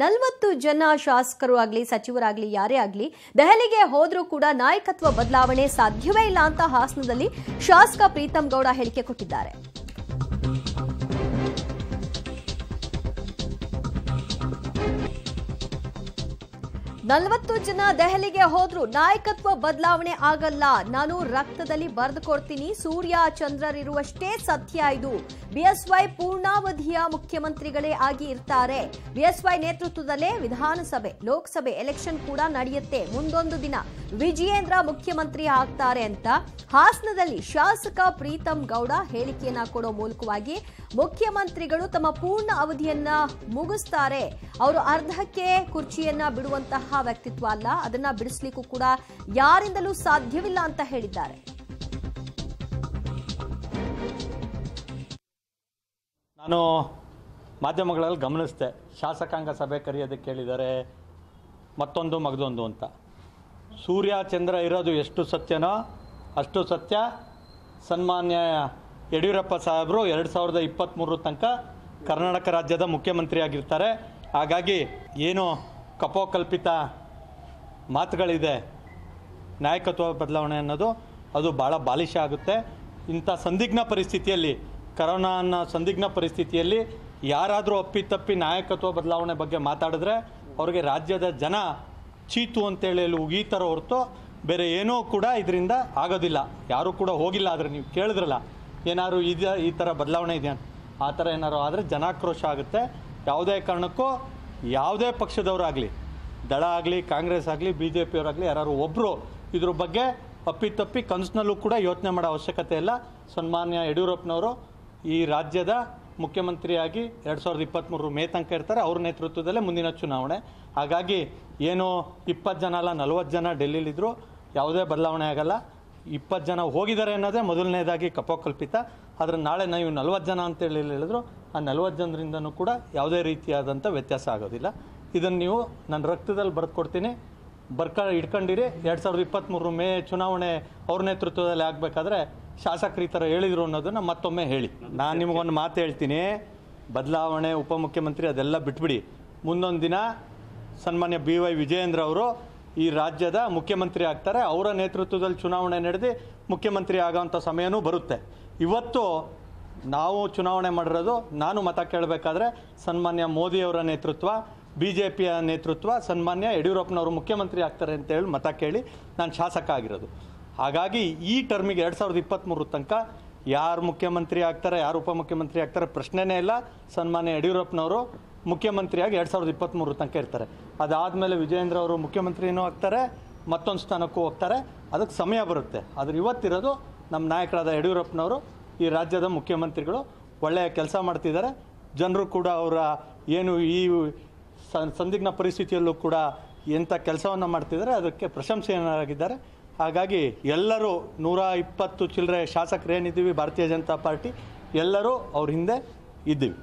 ನಲವತ್ತು ಜನ ಶಾಸಕರು ಆಗಲಿ ಸಚಿವರಾಗ್ಲಿ ಯಾರೇ ಆಗಲಿ ದೆಹಲಿಗೆ ಹೋದರೂ ಕೂಡ ನಾಯಕತ್ವ ಬದಲಾವಣೆ ಸಾಧ್ಯವೇ ಇಲ್ಲ ಅಂತ ಹಾಸನದಲ್ಲಿ ಶಾಸಕ ಪ್ರೀತಂ ಗೌಡ ಹೇಳಿಕೆ ಕೊಟ್ಟಿದ್ದಾರೆ ನಲವತ್ತು ಜನ ದೆಹಲಿಗೆ ಹೋದ್ರು ನಾಯಕತ್ವ ಬದಲಾವಣೆ ಆಗಲ್ಲ ನಾನು ರಕ್ತದಲ್ಲಿ ಕೊಡ್ತೀನಿ ಸೂರ್ಯ ಚಂದ್ರರಿರುವಷ್ಟೇ ಸತ್ಯ ಇದು ಬಿಎಸ್ವೈ ಪೂರ್ಣಾವಧಿಯ ಮುಖ್ಯಮಂತ್ರಿಗಳೇ ಆಗಿ ಇರ್ತಾರೆ ಬಿಎಸ್ವೈ ನೇತೃತ್ವದಲ್ಲೇ ವಿಧಾನಸಭೆ ಲೋಕಸಭೆ ಎಲೆಕ್ಷನ್ ಕೂಡ ನಡೆಯುತ್ತೆ ಮುಂದೊಂದು ದಿನ ವಿಜಯೇಂದ್ರ ಮುಖ್ಯಮಂತ್ರಿ ಆಗ್ತಾರೆ ಅಂತ ಹಾಸನದಲ್ಲಿ ಶಾಸಕ ಪ್ರೀತಂ ಗೌಡ ಹೇಳಿಕೆಯನ್ನ ಕೊಡೋ ಮೂಲಕವಾಗಿ ಮುಖ್ಯಮಂತ್ರಿಗಳು ತಮ್ಮ ಪೂರ್ಣ ಅವಧಿಯನ್ನ ಮುಗಿಸ್ತಾರೆ ಅವರು ಅರ್ಧಕ್ಕೆ ಕುರ್ಚಿಯನ್ನ ಬಿಡುವಂತಹ ಅಂತಹ ವ್ಯಕ್ತಿತ್ವ ಅಲ್ಲ ಅದನ್ನ ಬಿಡಿಸ್ಲಿಕ್ಕೂ ಕೂಡ ಯಾರಿಂದಲೂ ಸಾಧ್ಯವಿಲ್ಲ ಅಂತ ಹೇಳಿದ್ದಾರೆ ನಾನು ಮಾಧ್ಯಮಗಳಲ್ಲಿ ಗಮನಿಸಿದೆ ಶಾಸಕಾಂಗ ಸಭೆ ಕರೆಯೋದಕ್ಕೆ ಹೇಳಿದ್ದಾರೆ ಮತ್ತೊಂದು ಮಗದೊಂದು ಅಂತ ಸೂರ್ಯ ಚಂದ್ರ ಇರೋದು ಎಷ್ಟು ಸತ್ಯನೋ ಅಷ್ಟು ಸತ್ಯ ಸನ್ಮಾನ್ಯ ಯಡಿಯೂರಪ್ಪ ಸಾಹೇಬರು ಎರಡು ಸಾವಿರದ ಇಪ್ಪತ್ತ್ಮೂರರ ತನಕ ಕರ್ನಾಟಕ ರಾಜ್ಯದ ಮುಖ್ಯಮಂತ್ರಿಯಾಗಿರ್ತಾರೆ ಹಾಗಾಗಿ ಏನು ಕಪೋಕಲ್ಪಿತ ಮಾತುಗಳಿದೆ ನಾಯಕತ್ವ ಬದಲಾವಣೆ ಅನ್ನೋದು ಅದು ಭಾಳ ಬಾಲಿಶ ಆಗುತ್ತೆ ಇಂಥ ಸಂದಿಗ್ನ ಪರಿಸ್ಥಿತಿಯಲ್ಲಿ ಕರೋನಾ ಅನ್ನೋ ಸಂದಿಗ್ನ ಪರಿಸ್ಥಿತಿಯಲ್ಲಿ ಯಾರಾದರೂ ಅಪ್ಪಿತಪ್ಪಿ ನಾಯಕತ್ವ ಬದಲಾವಣೆ ಬಗ್ಗೆ ಮಾತಾಡಿದ್ರೆ ಅವ್ರಿಗೆ ರಾಜ್ಯದ ಜನ ಚೀತು ಅಂತೇಳಿ ಉಗೀತಾರೋ ಹೊರತು ಬೇರೆ ಏನೂ ಕೂಡ ಇದರಿಂದ ಆಗೋದಿಲ್ಲ ಯಾರೂ ಕೂಡ ಹೋಗಿಲ್ಲ ಆದರೆ ನೀವು ಕೇಳಿದ್ರಲ್ಲ ಏನಾದ್ರು ಇದೆಯಾ ಈ ಥರ ಬದಲಾವಣೆ ಇದೆಯಾ ಆ ಥರ ಏನಾದ್ರು ಆದರೆ ಜನಾಕ್ರೋಶ ಆಗುತ್ತೆ ಯಾವುದೇ ಕಾರಣಕ್ಕೂ ಯಾವುದೇ ಪಕ್ಷದವರಾಗಲಿ ದಳ ಆಗಲಿ ಕಾಂಗ್ರೆಸ್ ಆಗಲಿ ಬಿ ಜೆ ಪಿಯವರಾಗಲಿ ಯಾರು ಒಬ್ಬರು ಇದ್ರ ಬಗ್ಗೆ ಅಪ್ಪಿತಪ್ಪಿ ಕನಸಿನಲ್ಲೂ ಕೂಡ ಯೋಚನೆ ಮಾಡೋ ಅವಶ್ಯಕತೆ ಇಲ್ಲ ಸನ್ಮಾನ್ಯ ಯಡಿಯೂರಪ್ಪನವರು ಈ ರಾಜ್ಯದ ಮುಖ್ಯಮಂತ್ರಿಯಾಗಿ ಎರಡು ಸಾವಿರದ ಇಪ್ಪತ್ತ್ಮೂರು ಮೇ ತನಕ ಇರ್ತಾರೆ ಅವ್ರ ನೇತೃತ್ವದಲ್ಲೇ ಮುಂದಿನ ಚುನಾವಣೆ ಹಾಗಾಗಿ ಏನು ಇಪ್ಪತ್ತು ಜನ ಅಲ್ಲ ನಲವತ್ತು ಜನ ಡೆಲ್ಲಿಲಿದ್ದರು ಯಾವುದೇ ಬದಲಾವಣೆ ಆಗಲ್ಲ ಇಪ್ಪತ್ತು ಜನ ಹೋಗಿದ್ದಾರೆ ಅನ್ನೋದೇ ಮೊದಲನೇದಾಗಿ ಕಲ್ಪಿತ ಆದರೆ ನಾಳೆ ನಾವು ನಲ್ವತ್ತು ಜನ ಅಂತೇಳಿ ಹೇಳಿದ್ರು ಆ ನಲ್ವತ್ತು ಜನರಿಂದನೂ ಕೂಡ ಯಾವುದೇ ರೀತಿಯಾದಂಥ ವ್ಯತ್ಯಾಸ ಆಗೋದಿಲ್ಲ ಇದನ್ನು ನೀವು ನನ್ನ ರಕ್ತದಲ್ಲಿ ಬರೆದು ಕೊಡ್ತೀನಿ ಬರ್ಕ ಇಟ್ಕೊಂಡಿರಿ ಎರಡು ಸಾವಿರದ ಇಪ್ಪತ್ತ್ಮೂರು ಮೇ ಚುನಾವಣೆ ಅವ್ರ ನೇತೃತ್ವದಲ್ಲಿ ಆಗಬೇಕಾದ್ರೆ ಶಾಸಕರು ಈ ಥರ ಹೇಳಿದರು ಅನ್ನೋದನ್ನು ಮತ್ತೊಮ್ಮೆ ಹೇಳಿ ನಾನು ನಿಮಗೊಂದು ಮಾತು ಹೇಳ್ತೀನಿ ಬದಲಾವಣೆ ಉಪಮುಖ್ಯಮಂತ್ರಿ ಅದೆಲ್ಲ ಬಿಟ್ಬಿಡಿ ಮುಂದೊಂದು ದಿನ ಸನ್ಮಾನ್ಯ ಬಿ ವೈ ವಿಜಯೇಂದ್ರ ಅವರು ಈ ರಾಜ್ಯದ ಮುಖ್ಯಮಂತ್ರಿ ಆಗ್ತಾರೆ ಅವರ ನೇತೃತ್ವದಲ್ಲಿ ಚುನಾವಣೆ ನಡೆದು ಮುಖ್ಯಮಂತ್ರಿ ಆಗೋವಂಥ ಸಮಯನೂ ಬರುತ್ತೆ ಇವತ್ತು ನಾವು ಚುನಾವಣೆ ಮಾಡಿರೋದು ನಾನು ಮತ ಕೇಳಬೇಕಾದ್ರೆ ಸನ್ಮಾನ್ಯ ಮೋದಿಯವರ ನೇತೃತ್ವ ಬಿ ಜೆ ಪಿಯ ನೇತೃತ್ವ ಸನ್ಮಾನ್ಯ ಯಡಿಯೂರಪ್ಪನವರು ಮುಖ್ಯಮಂತ್ರಿ ಆಗ್ತಾರೆ ಅಂತೇಳಿ ಮತ ಕೇಳಿ ನಾನು ಶಾಸಕ ಆಗಿರೋದು ಹಾಗಾಗಿ ಈ ಟರ್ಮಿಗೆ ಎರಡು ಸಾವಿರದ ಇಪ್ಪತ್ತ್ಮೂರು ತನಕ ಯಾರು ಮುಖ್ಯಮಂತ್ರಿ ಆಗ್ತಾರೆ ಯಾರು ಉಪಮುಖ್ಯಮಂತ್ರಿ ಆಗ್ತಾರೆ ಪ್ರಶ್ನೆನೇ ಇಲ್ಲ ಸನ್ಮಾನ್ಯ ಯಡಿಯೂರಪ್ಪನವರು ಮುಖ್ಯಮಂತ್ರಿಯಾಗಿ ಎರಡು ಸಾವಿರದ ಇಪ್ಪತ್ತ್ಮೂರು ತನಕ ಇರ್ತಾರೆ ಅದಾದಮೇಲೆ ವಿಜಯೇಂದ್ರ ಅವರು ಮುಖ್ಯಮಂತ್ರಿನೂ ಆಗ್ತಾರೆ ಮತ್ತೊಂದು ಸ್ಥಾನಕ್ಕೂ ಹೋಗ್ತಾರೆ ಅದಕ್ಕೆ ಸಮಯ ಬರುತ್ತೆ ಆದರೆ ಇವತ್ತಿರೋದು ನಮ್ಮ ನಾಯಕರಾದ ಯಡಿಯೂರಪ್ಪನವರು ಈ ರಾಜ್ಯದ ಮುಖ್ಯಮಂತ್ರಿಗಳು ಒಳ್ಳೆಯ ಕೆಲಸ ಮಾಡ್ತಿದ್ದಾರೆ ಜನರು ಕೂಡ ಅವರ ಏನು ಈ ಸಂದಿಗ್ನ ಪರಿಸ್ಥಿತಿಯಲ್ಲೂ ಕೂಡ ಎಂಥ ಕೆಲಸವನ್ನು ಮಾಡ್ತಿದ್ದಾರೆ ಅದಕ್ಕೆ ಪ್ರಶಂಸೆಯನ್ನಾಗಿದ್ದಾರೆ ಹಾಗಾಗಿ ಎಲ್ಲರೂ ನೂರ ಇಪ್ಪತ್ತು ಚಿಲ್ಲರೆ ಶಾಸಕರೇನಿದ್ದೀವಿ ಭಾರತೀಯ ಜನತಾ ಪಾರ್ಟಿ ಎಲ್ಲರೂ ಅವ್ರ ಹಿಂದೆ ಇದ್ದೀವಿ